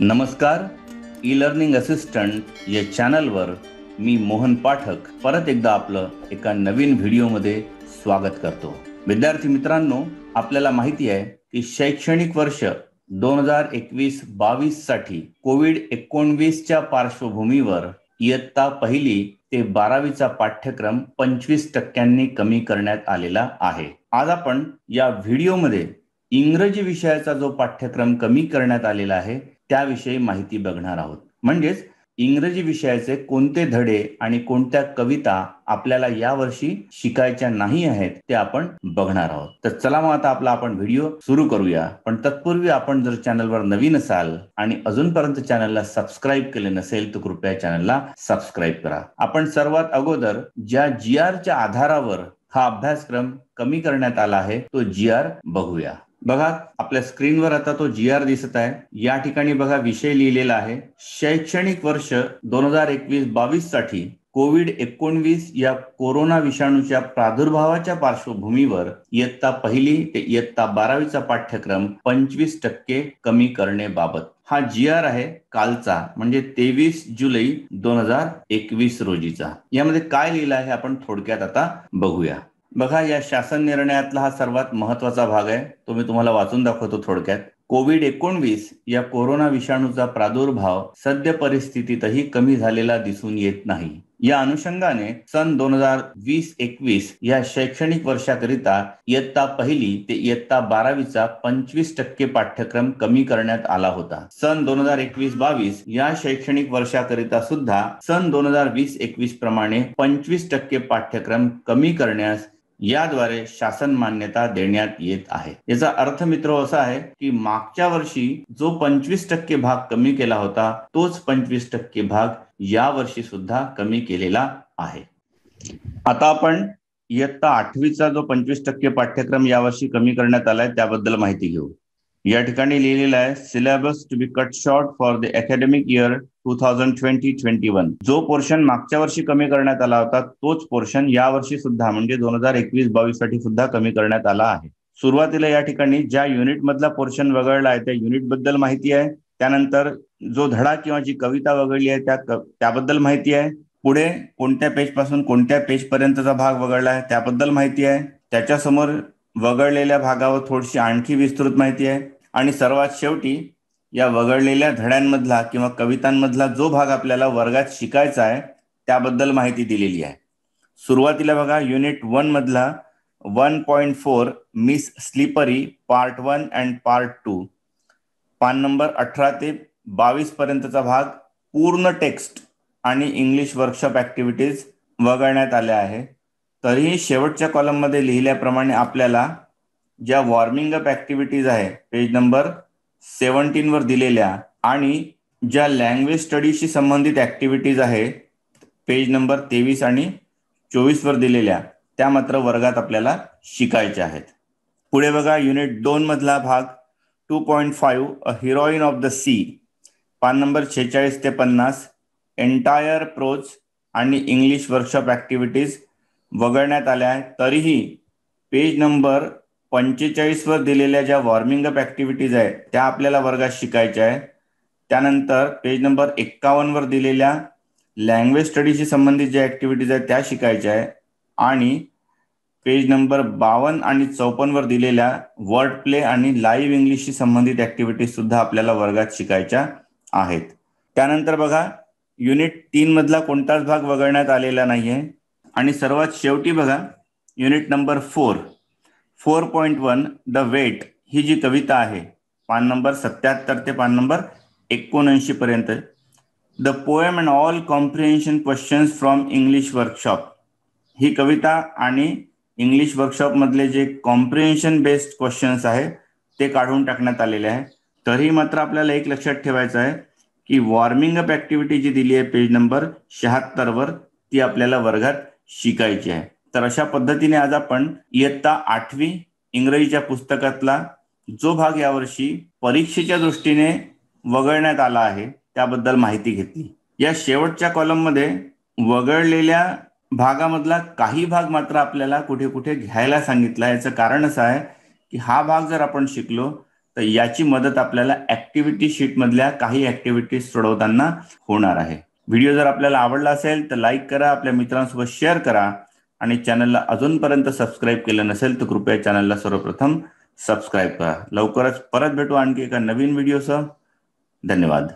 नमस्कार e learning assistant या चॅनलवर मी मोहन पाठक परत एकदा आपलं एका नवीन व्हिडिओमध्ये स्वागत करतो विद्यार्थी मित्रांनो आपल्याला माहिती आहे की शैक्षणिक वर्ष दोन हजार एकवीस बावीस साठी कोविड एकोणवीसच्या पार्श्वभूमीवर इयत्ता पहिली ते बारावीचा पाठ्यक्रम पंचवीस टक्क्यांनी कमी करण्यात आलेला आहे आज आपण या व्हिडिओमध्ये इंग्रजी विषयाचा जो पाठ्यक्रम कमी करण्यात आलेला आहे त्याविषयी माहिती बघणार आहोत म्हणजेच इंग्रजी विषयाचे कोणते धडे आणि कोणत्या कविता आपल्याला यावर्षी शिकायच्या नाही आहेत ते आपण बघणार आहोत तर चला मग आता आपला आपण व्हिडिओ सुरू करूया पण तत्पूर्वी आपण जर चॅनलवर नवीन असाल आणि अजूनपर्यंत चॅनलला सबस्क्राईब केले नसेल तर कृपया चॅनलला सबस्क्राईब करा आपण सर्वात अगोदर ज्या जी आरच्या आधारावर हा अभ्यासक्रम कमी करण्यात आला आहे तो जी आर बघूया बघा आपल्या स्क्रीनवर आता तो जी आर दिसत आहे या ठिकाणी बघा विषय लिहिलेला आहे शैक्षणिक वर्ष दोन हजार एकवीस बावीस साठी कोविड एकोणवीस या कोरोना विषाणूच्या प्रादुर्भावाच्या पार्श्वभूमीवर इयत्ता पहिली ते इयत्ता बारावीचा पाठ्यक्रम पंचवीस टक्के कमी बाबत हा जी आर आहे कालचा म्हणजे तेवीस जुलै दोन हजार एकवीस रोजीचा यामध्ये काय लिहिलं आहे आपण थोडक्यात आता बघूया बघा या शासन निर्णयातला हा सर्वात महत्वाचा भाग आहे तो मी तुम्हाला वाचून दाखवतो थोडक्यात कोविड एकोणवीस या कोरोना विषाणूचा प्रादुर्भाव सद्य परिस्थितीतही कमी झालेला दिसून येत नाही या अनुषंगाने सन दोन हजार वीस एकवीस या शैक्षणिक वर्षाकरिता इयत्ता पहिली ते इयत्ता बारावीचा पंचवीस टक्के पाठ्यक्रम कमी करण्यात आला होता सन दोन हजार एकवीस बावीस या शैक्षणिक वर्षाकरिता सुद्धा सन दोन हजार वीस एकवीस प्रमाणे पंचवीस टक्के पाठ्यक्रम कमी करण्यास याद्वारे शासन मान्यता देण्यात येत आहे याचा अर्थ मित्र असा आहे की मागच्या वर्षी जो पंचवीस टक्के भाग कमी केला होता तोच पंचवीस टक्के भाग या वर्षी सुद्धा कमी केलेला आहे आता आपण इयत्ता आठवीचा जो पंचवीस टक्के पाठ्यक्रम यावर्षी कमी करण्यात आलाय त्याबद्दल माहिती घेऊ या ठिकाणी लिहिलेला आहे syllabus to be cut short for the academic year two thousand twenty twenty one जो पोर्शन मागच्या वर्षी कमी करण्यात आला होता तोच पोर्शन या वर्षी सुद्धा म्हणजे दोन हजार एकवीस बावीस साठी सुद्धा कमी करण्यात आला आहे सुरुवातीला या ठिकाणी ज्या युनिट मधला पोर्शन वगळला आहे त्या युनिट बद्दल माहिती आहे त्यानंतर जो धडा किंवा जी कविता वगळली आहे त्या त्याबद्दल माहिती आहे पुढे कोणत्या पेज पासून कोणत्या पेज पर्यंतचा भाग वगळला आहे त्याबद्दल माहिती आहे त्याच्यासमोर वगळलेल्या भागावर थोडीशी आणखी विस्तृत माहिती आहे आणि सर्वात शेवटी या वगळलेल्या धड्यांमधला किंवा कवितांमधला जो भाग आपल्याला वर्गात शिकायचा आहे त्याबद्दल माहिती दिलेली आहे सुरुवातीला बघा युनिट वन मधला one point four Miss Slippery part one and part two पान नंबर अठरा ते बावीस पर्यंतचा भाग पूर्ण टेक्स्ट आणि इंग्लिश वर्कशॉप ॲक्टिव्हिटीज वगळण्यात आल्या आहे तरीही शेवटच्या कॉलममध्ये लिहिल्याप्रमाणे आपल्याला ज्या वॉर्मिंग अप ऍक्टिव्हिटीज आहे पेज नंबर सेवन्टीन वर दिलेल्या आणि ज्या लँग्वेज स्टडीशी संबंधित ऍक्टिव्हिटीज आहे पेज नंबर तेवीस आणि वर दिलेल्या त्या मात्र वर्गात आपल्याला शिकायच्या आहेत पुढे बघा युनिट दोन मधला भाग two point five a heroine of the sea पान नंबर शेहेचाळीस ते पन्नास एंटायर प्रोज आणि इंग्लिश वर्कशॉप ऍक्टिव्हिटीज वगळण्यात आल्या तरीही पेज नंबर पंचेचाळीसवर दिलेल्या ज्या वॉर्मिंग अप ऍक्टिव्हिटीज आहेत त्या आपल्याला वर्गात शिकायच्या आहेत त्यानंतर पेज नंबर एक्कावन्नवर दिलेल्या लँग्वेज स्टडीशी संबंधित ज्या ऍक्टिव्हिटीज आहेत त्या शिकायच्या आहे आणि पेज नंबर बावन्न आणि चौपन्नवर दिलेल्या वर्ड प्ले आणि लाईव्ह इंग्लिशशी संबंधित ऍक्टिव्हिटीज सुद्धा आपल्याला वर्गात शिकायच्या आहेत त्यानंतर बघा युनिट तीन मधला कोणताच भाग वगळण्यात आलेला नाहीये आणि सर्वात शेवटी बघा unit number four four point one the wait ही जी कविता आहे पान नंबर सत्याहत्तर ते पान नंबर एकोणऐंशी पर्यंत the poem and all comprehension questions from English workshop ही कविता आणि इंग्लिश वर्कशॉपमधले जे कॉम्प्रिहेन्शन बेस्ड क्वेश्चन्स आहे ते काढून टाकण्यात आलेले आहे तरी मात्र आपल्याला एक लक्षात ठेवायचं आहे की वॉर्मिंग अप ॲक्टिव्हिटी जी दिली आहे पेज नंबर शहात्तरवर ती आपल्याला वर्गात शिकायची आहे तर अशा पद्धतीने आज आपण इयत्ता आठवी इंग्रजीच्या पुस्तकातला जो भाग यावर्षी परीक्षेच्या दृष्टीने वगळण्यात आला आहे त्याबद्दल माहिती घेतली या शेवटच्या कॉलममध्ये वगळलेल्या भागामधला काही भाग मात्र आपल्याला कुठे कुठे घ्यायला सांगितला याचं कारण असं आहे की हा भाग जर आपण शिकलो तर याची मदत आपल्याला ऍक्टिव्हिटी शीटमधल्या काही ऍक्टिव्हिटी सोडवताना होणार आहे व्हिडिओ जर आपल्याला आवडला असेल तर लाईक करा आपल्या मित्रांसोबत शेअर करा आणि चॅनलला अजूनपर्यंत सबस्क्राईब केलं नसेल तर कृपया चॅनलला सर्वप्रथम सबस्क्राईब करा लवकरच परत भेटू आणखी एका नवीन व्हिडिओसह धन्यवाद